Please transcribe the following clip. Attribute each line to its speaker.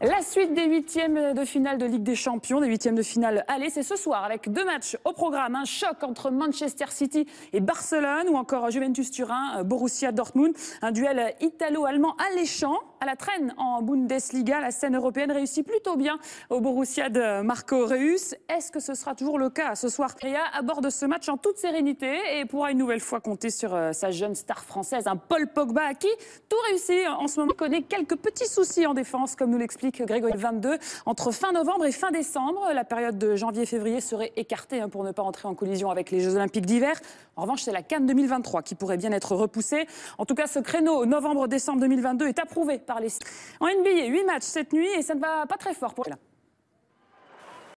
Speaker 1: La suite des huitièmes de finale de Ligue des Champions, des huitièmes de finale allez, c'est ce soir avec deux matchs au programme, un choc entre Manchester City et Barcelone ou encore Juventus Turin, euh, Borussia Dortmund, un duel italo-allemand alléchant à la traîne en Bundesliga. La scène européenne réussit plutôt bien au Borussia de Marco Reus. Est-ce que ce sera toujours le cas ce soir Créa aborde ce match en toute sérénité et pourra une nouvelle fois compter sur euh, sa jeune star française, un Paul Pogba à qui tout réussit en ce moment connaît quelques petits soucis en défense, comme nous l'explique Grégory 22. Entre fin novembre et fin décembre, la période de janvier-février serait écartée hein, pour ne pas entrer en collision avec les Jeux Olympiques d'hiver. En revanche, c'est la Cannes 2023 qui pourrait bien être repoussée. En tout cas, ce créneau novembre-décembre 2022 est approuvé par NBA En NBA, 8 matchs cette nuit et ça ne va pas très fort pour elle.